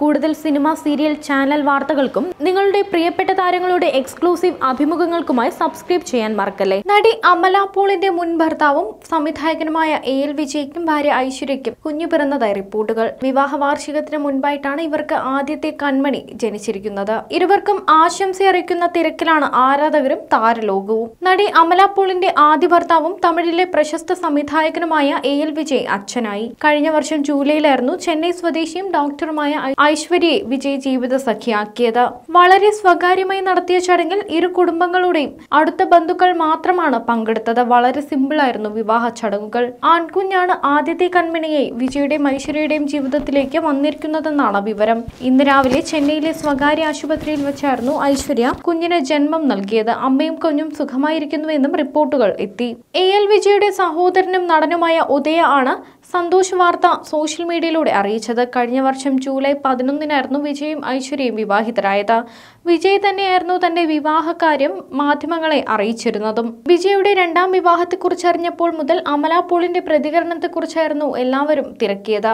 കൂടുതൽ cinema serial channel വാർത്തകൾക്കും നിങ്ങളുടെ പ്രിയപ്പെട്ട താരങ്ങളുടെ എക്സ്ക്ലൂസീവ് അഭിമുഖങ്ങൾക്കുമായി സബ്സ്ക്രൈബ് ചെയ്യാൻ മറക്കല്ലേ നടി അമല പോളിന്റെ മുൻ ഭർത്താവും സംവിധായകനുമായ എ എൽ വിജയ്ക്കും ഭാര്യ ഐശ്വര്യയ്ക്കും കുഞ്ഞു പിറന്നതായി റിപ്പോർട്ടുകൾ വിവാഹ വാർഷികത്തിന് മുൻപായിട്ടാണ് ഇവർക്ക് ആദ്യത്തെ കൺമണി ജനിച്ചിരിക്കുന്നത് ഇരുവർക്കും ആശംസയറിയിക്കുന്ന തിരക്കിലാണ് ആരാധകരും താരലോകവും നടി അമല പോളിന്റെ ആദ്യ ഭർത്താവും തമിഴിലെ പ്രശസ്ത സംവിധായകനുമായ എ എൽ വിജയ് അച്ഛനായി കഴിഞ്ഞ വർഷം ജൂലൈയിലായിരുന്നു ചെന്നൈ സ്വദേശിയും ഡോക്ടറുമായ ഐശ്വര്യ വിജയ് ജീവിത സഖിയാക്കിയത് വളരെ സ്വകാര്യമായി നടത്തിയ ചടങ്ങിൽ ഇരു കുടുംബങ്ങളുടെയും അടുത്ത ബന്ധുക്കൾ മാത്രമാണ് പങ്കെടുത്തത് വളരെ സിമ്പിൾ ആയിരുന്നു വിവാഹ ചടങ്ങുകൾ ആൺകുഞ്ഞാണ് ആദ്യത്തെ കൺമണിയെ വിജയുടെയും ഐശ്വര്യയുടെയും ജീവിതത്തിലേക്ക് വന്നിരിക്കുന്നതെന്നാണ് വിവരം ഇന്ന് രാവിലെ ചെന്നൈയിലെ സ്വകാര്യ ആശുപത്രിയിൽ വെച്ചായിരുന്നു ഐശ്വര്യ കുഞ്ഞിന് ജന്മം നൽകിയത് അമ്മയും കുഞ്ഞും സുഖമായിരിക്കുന്നുവെന്നും റിപ്പോർട്ടുകൾ എത്തി എ എൽ വിജയുടെ സഹോദരനും നടനുമായ ഉദയ ആണ് സന്തോഷ് വാർത്ത സോഷ്യൽ മീഡിയയിലൂടെ അറിയിച്ചത് കഴിഞ്ഞ വർഷം ജൂലൈ പതിനൊന്നിനായിരുന്നു വിജയും ഐശ്വര്യയും വിവാഹിതരായത് വിജയ് തന്നെയായിരുന്നു തന്റെ വിവാഹകാര്യം മാധ്യമങ്ങളെ അറിയിച്ചിരുന്നതും വിജയുടെ രണ്ടാം വിവാഹത്തെക്കുറിച്ച് അറിഞ്ഞപ്പോൾ മുതൽ അമല പോളിന്റെ പ്രതികരണത്തെക്കുറിച്ചായിരുന്നു എല്ലാവരും തിരക്കിയത്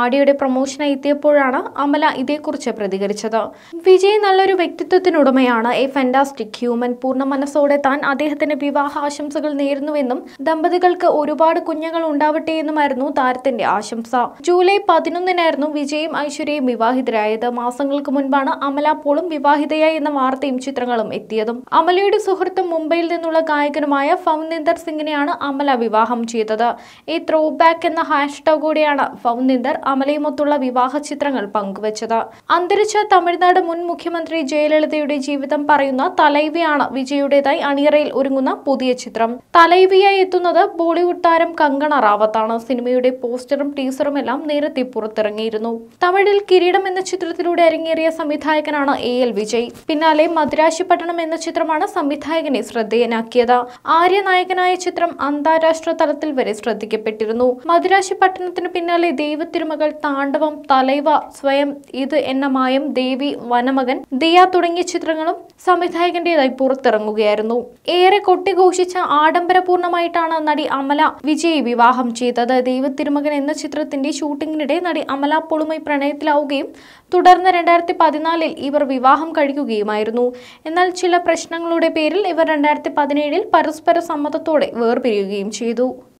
ആഡിയുടെ പ്രൊമോഷനായി എത്തിയപ്പോഴാണ് അമല ഇതേക്കുറിച്ച് പ്രതികരിച്ചത് വിജയ് നല്ലൊരു വ്യക്തിത്വത്തിനുടമയാണ് എ ഫാന്റാസ്റ്റിക് ഹ്യൂമൻ പൂർണ്ണ മനസ്സോടെ താൻ അദ്ദേഹത്തിന് വിവാഹ ആശംസകൾ നേരുന്നുവെന്നും ദമ്പതികൾക്ക് ഒരുപാട് കുഞ്ഞുങ്ങൾ ഉണ്ടാവട്ടെ എന്നുമായിരുന്നു താരത്തിന്റെ ആശംസ ജൂലൈ പതിനൊന്നിനായിരുന്നു വിജയും ഐശ്വര്യയും വിവാഹിതരായത് മാസങ്ങൾക്ക് മുൻപാണ് അമല പോളും വിവാഹിതയായി എന്ന വാർത്തയും ചിത്രങ്ങളും എത്തിയതും അമലയുടെ സുഹൃത്തും മുംബൈയിൽ നിന്നുള്ള ഗായകനുമായ ഫൗനിന്ദർ സിംഗിനെയാണ് അമല വിവാഹം ചെയ്തത് ഈ ത്രോ ബാക്ക് എന്ന ഹാഷ്ടാഗോടെയാണ് ഫൗനിന്ദർ അമലയുമൊത്തുള്ള വിവാഹ ചിത്രങ്ങൾ പങ്കുവച്ചത് അന്തരിച്ച തമിഴ്നാട് മുൻ മുഖ്യമന്ത്രി ജയലളിതയുടെ ജീവിതം പറയുന്ന തലൈവിയാണ് വിജയുടേതായി അണിയറയിൽ ഒരുങ്ങുന്ന പുതിയ ചിത്രം തലൈവിയായി എത്തുന്നത് ബോളിവുഡ് താരം കങ്കണ റാവത്താണ് സിനിമയുടെ സിനിമയുടെ പോസ്റ്ററും ടീസറും എല്ലാം നേരത്തെ പുറത്തിറങ്ങിയിരുന്നു തമിഴിൽ കിരീടം എന്ന ചിത്രത്തിലൂടെ അരങ്ങേറിയ സംവിധായകനാണ് എ എൽ വിജയ് പിന്നാലെ മദ്രാശിപട്ടണം എന്ന ചിത്രമാണ് സംവിധായകനെ ശ്രദ്ധേയനാക്കിയത് ആര്യ നായകനായ ചിത്രം അന്താരാഷ്ട്ര തലത്തിൽ വരെ ശ്രദ്ധിക്കപ്പെട്ടിരുന്നു മദ്രാശിപട്ടണത്തിന് പിന്നാലെ ദൈവത്തിരുമകൾ താണ്ഡവം തലൈവ സ്വയം ഇത് എന്ന മായം ദേവി വനമകൻ ദിയ തുടങ്ങിയ ചിത്രങ്ങളും സംവിധായകന്റേതായി പുറത്തിറങ്ങുകയായിരുന്നു ഏറെ കൊട്ടിഘോഷിച്ച ആഡംബരപൂർണമായിട്ടാണ് നടി അമല വിജയ് വിവാഹം ചെയ്തത് ദൈവ തിരുമകൻ എന്ന ചിത്രത്തിന്റെ ഷൂട്ടിങ്ങിനിടെ നടി അമല പോളുമായി പ്രണയത്തിലാവുകയും തുടർന്ന് രണ്ടായിരത്തി പതിനാലിൽ ഇവർ വിവാഹം കഴിക്കുകയുമായിരുന്നു എന്നാൽ ചില പ്രശ്നങ്ങളുടെ പേരിൽ ഇവർ രണ്ടായിരത്തി പതിനേഴിൽ പരസ്പര സമ്മതത്തോടെ വേർപിരിയുകയും ചെയ്തു